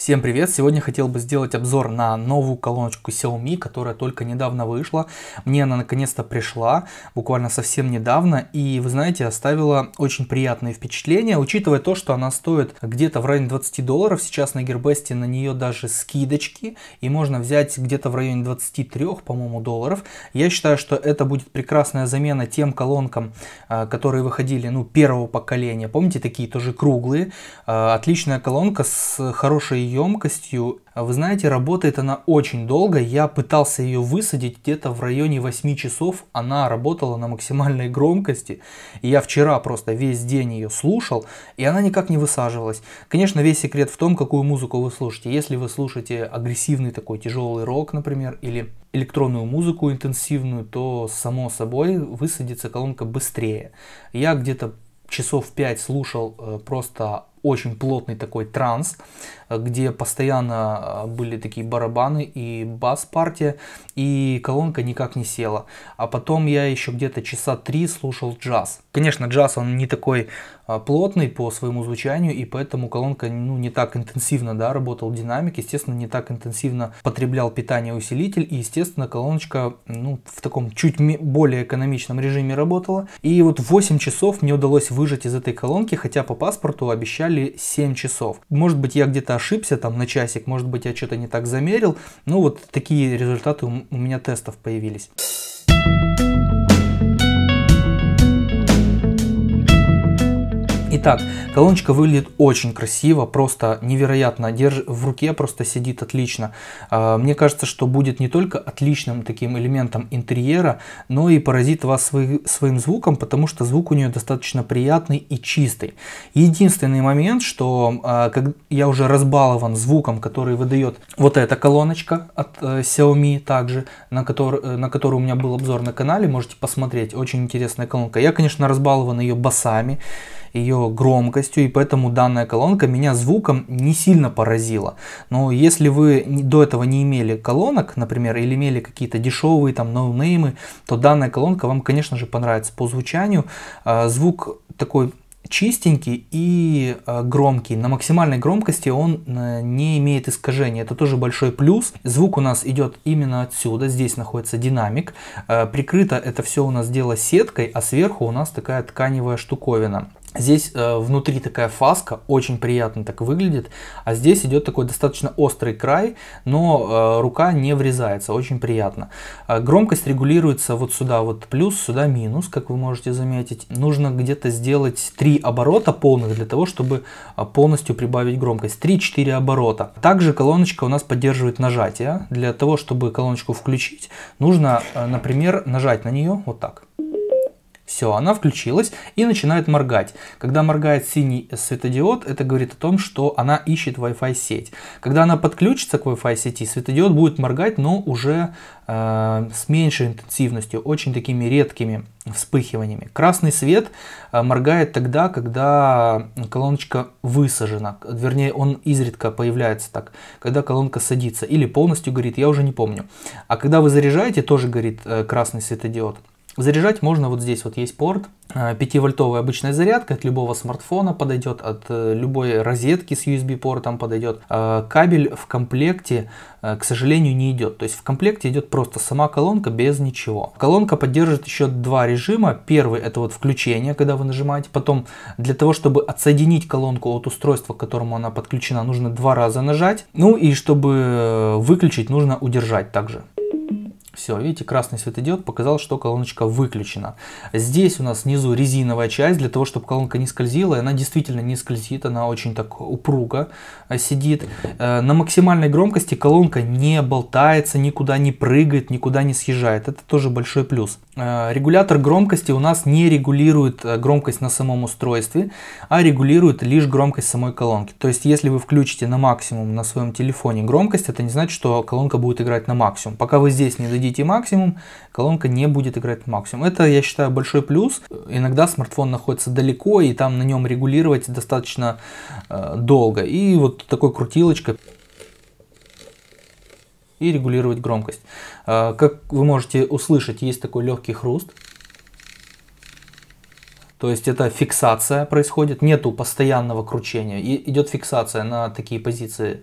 Всем привет! Сегодня хотел бы сделать обзор на новую колоночку Xiaomi, которая только недавно вышла. Мне она наконец-то пришла, буквально совсем недавно, и вы знаете, оставила очень приятные впечатления, учитывая то, что она стоит где-то в районе 20 долларов, сейчас на Гербесте на нее даже скидочки, и можно взять где-то в районе 23, по-моему, долларов. Я считаю, что это будет прекрасная замена тем колонкам, а, которые выходили, ну, первого поколения, помните, такие тоже круглые, а, отличная колонка с хорошей емкостью. Вы знаете, работает она очень долго. Я пытался ее высадить где-то в районе 8 часов. Она работала на максимальной громкости. я вчера просто весь день ее слушал, и она никак не высаживалась. Конечно, весь секрет в том, какую музыку вы слушаете. Если вы слушаете агрессивный такой тяжелый рок, например, или электронную музыку интенсивную, то само собой высадится колонка быстрее. Я где-то часов 5 слушал э, просто очень плотный такой транс, где постоянно а, были такие барабаны и бас-партия, и колонка никак не села. А потом я еще где-то часа три слушал джаз. Конечно, джаз он не такой а, плотный по своему звучанию, и поэтому колонка ну, не так интенсивно да, работал динамик, естественно, не так интенсивно потреблял питание усилитель, и, естественно, колоночка ну, в таком чуть более экономичном режиме работала. И вот 8 часов мне удалось выжать из этой колонки, хотя по паспорту обещали насчитали 7 часов. Может быть, я где-то ошибся там на часик, может быть, я что-то не так замерил. Ну, вот такие результаты у меня тестов появились. Итак, колоночка выглядит очень красиво, просто невероятно, держ... в руке просто сидит отлично. А, мне кажется, что будет не только отличным таким элементом интерьера, но и поразит вас своим звуком, потому что звук у нее достаточно приятный и чистый. Единственный момент, что а, как я уже разбалован звуком, который выдает вот эта колоночка от э, Xiaomi также, на, э, который... на которую у меня был обзор на канале, можете посмотреть, очень интересная колонка. Я, конечно, разбалован ее басами, ее громкостью, и поэтому данная колонка меня звуком не сильно поразила. Но если вы до этого не имели колонок, например, или имели какие-то дешевые там ноунеймы, то данная колонка вам, конечно же, понравится по звучанию. А, звук такой чистенький и а, громкий. На максимальной громкости он э, не имеет искажений. Это тоже большой плюс. Звук у нас идет именно отсюда. Здесь находится динамик. А, прикрыто это все у нас дело сеткой, а сверху у нас такая тканевая штуковина. Здесь э, внутри такая фаска, очень приятно так выглядит, а здесь идет такой достаточно острый край, но э, рука не врезается, очень приятно. Э, громкость регулируется вот сюда вот плюс, сюда минус, как вы можете заметить. Нужно где-то сделать 3 оборота полных для того, чтобы э, полностью прибавить громкость, 3-4 оборота. Также колоночка у нас поддерживает нажатие. Для того, чтобы колоночку включить, нужно, э, например, нажать на нее вот так. Все, она включилась и начинает моргать. Когда моргает синий светодиод, это говорит о том, что она ищет Wi-Fi сеть. Когда она подключится к Wi-Fi сети, светодиод будет моргать, но уже э, с меньшей интенсивностью, очень такими редкими вспыхиваниями. Красный свет э, моргает тогда, когда колоночка высажена, вернее он изредка появляется так, когда колонка садится или полностью горит, я уже не помню. А когда вы заряжаете, тоже горит э, красный светодиод. Заряжать можно вот здесь вот есть порт, 5-вольтовая а, обычная зарядка от любого смартфона подойдет, от э, любой розетки с USB-портом подойдет. А, кабель в комплекте, э, к сожалению, не идет. То есть в комплекте идет просто сама колонка без ничего. Колонка поддерживает еще два режима. Первый это вот включение, когда вы нажимаете. Потом для того, чтобы отсоединить колонку от устройства, к которому она подключена, нужно два раза нажать. Ну и чтобы э, выключить, нужно удержать также. Все, видите, красный светодиод показал, что колоночка выключена. Здесь у нас внизу резиновая часть, для того, чтобы колонка не скользила. И она действительно не скользит, она очень так упруго э, сидит. Э, на максимальной громкости колонка не болтается, никуда не прыгает, никуда не съезжает. Это тоже большой плюс. Э, регулятор громкости у нас не регулирует э, громкость на самом устройстве, а регулирует лишь громкость самой колонки. То есть, если вы включите на максимум на своем телефоне громкость, это не значит, что колонка будет играть на максимум. Пока вы здесь не дадите максимум, колонка не будет играть на максимум. Это, я считаю, большой плюс. Иногда смартфон находится далеко, и там на нем регулировать достаточно э, долго. И вот такой крутилочкой и регулировать громкость. А, как вы можете услышать, есть такой легкий хруст. То есть это фиксация происходит, нету постоянного кручения, и идет фиксация на такие позиции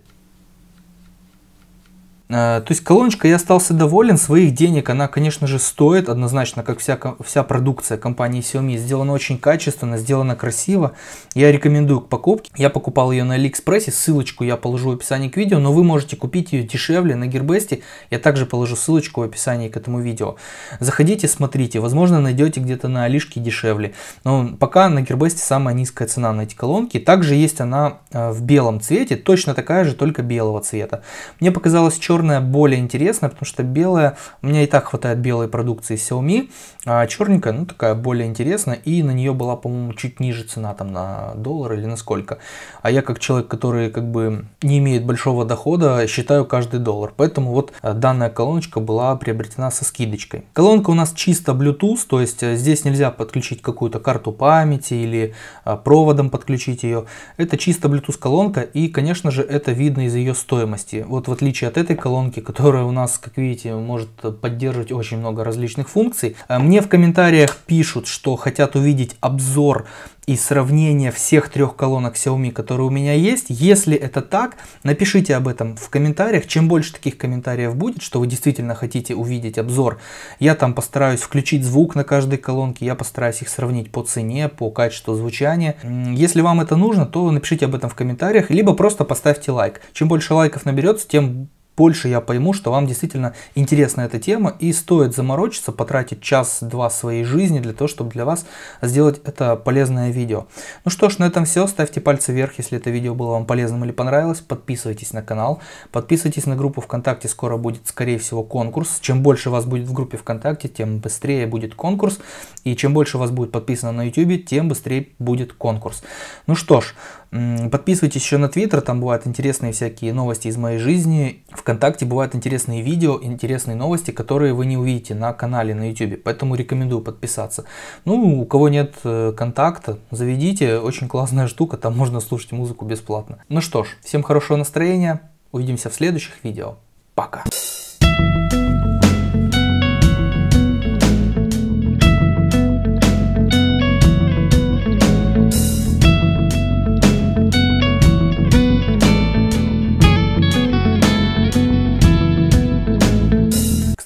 Э, то есть колоночка, я остался доволен, своих денег она, конечно же, стоит, однозначно, как вся, вся продукция компании Xiaomi, сделана очень качественно, сделана красиво, я рекомендую к покупке, я покупал ее на Алиэкспрессе, ссылочку я положу в описании к видео, но вы можете купить ее дешевле на Гербесте, я также положу ссылочку в описании к этому видео. Заходите, смотрите, возможно, найдете где-то на Алишке дешевле, но пока на Гербесте самая низкая цена на эти колонки, также есть она э, в белом цвете, точно такая же, только белого цвета. Мне показалось черная черная более интересная, потому что белая, у меня и так хватает белой продукции Xiaomi, а черненькая, ну такая более интересная, и на нее была, по-моему, чуть ниже цена там на доллар или на сколько. А я как человек, который как бы не имеет большого дохода, считаю каждый доллар. Поэтому вот э, данная колоночка была приобретена со скидочкой. Колонка у нас чисто Bluetooth, то есть э, здесь нельзя подключить какую-то карту памяти или э, проводом подключить ее. Это чисто Bluetooth колонка и, конечно же, это видно из ее стоимости. Вот в отличие от этой колонки, колонки, которая у нас, как видите, может поддерживать очень много различных функций. Э, мне в комментариях пишут, что хотят увидеть обзор и сравнение всех трех колонок Xiaomi, которые у меня есть. Если это так, напишите об этом в комментариях. Чем больше таких комментариев будет, что вы действительно хотите увидеть обзор, я там постараюсь включить звук на каждой колонке, я постараюсь их сравнить по цене, по качеству звучания. Если вам это нужно, то напишите об этом в комментариях, либо просто поставьте лайк. Чем больше лайков наберется, тем больше я пойму, что вам действительно интересна эта тема и стоит заморочиться, потратить час-два своей жизни для того, чтобы для вас сделать это полезное видео. Ну что ж, на этом все. Ставьте пальцы вверх, если это видео было вам полезным или понравилось. Подписывайтесь на канал, подписывайтесь на группу ВКонтакте. Скоро будет, скорее всего, конкурс. Чем больше вас будет в группе ВКонтакте, тем быстрее будет конкурс. И чем больше вас будет подписано на YouTube, тем быстрее будет конкурс. Ну что ж, Подписывайтесь еще на Твиттер, там бывают интересные всякие новости из моей жизни. Вконтакте бывают интересные видео, интересные новости, которые вы не увидите на канале на YouTube. Поэтому рекомендую подписаться. Ну, у кого нет э, контакта, заведите. Очень классная штука, там можно слушать музыку бесплатно. Ну что ж, всем хорошего настроения. Увидимся в следующих видео. Пока.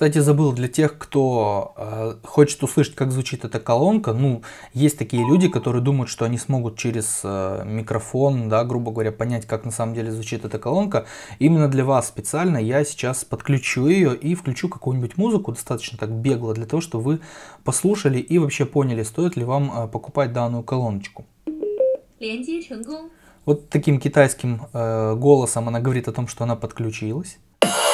Кстати, забыл для тех, кто э, хочет услышать, как звучит эта колонка. Ну, есть такие люди, которые думают, что они смогут через э, микрофон, да, грубо говоря, понять, как на самом деле звучит эта колонка. Именно для вас специально я сейчас подключу ее и включу какую-нибудь музыку, достаточно так бегло, для того, чтобы вы послушали и вообще поняли, стоит ли вам э, покупать данную колоночку. Вот таким китайским э, голосом она говорит о том, что она подключилась.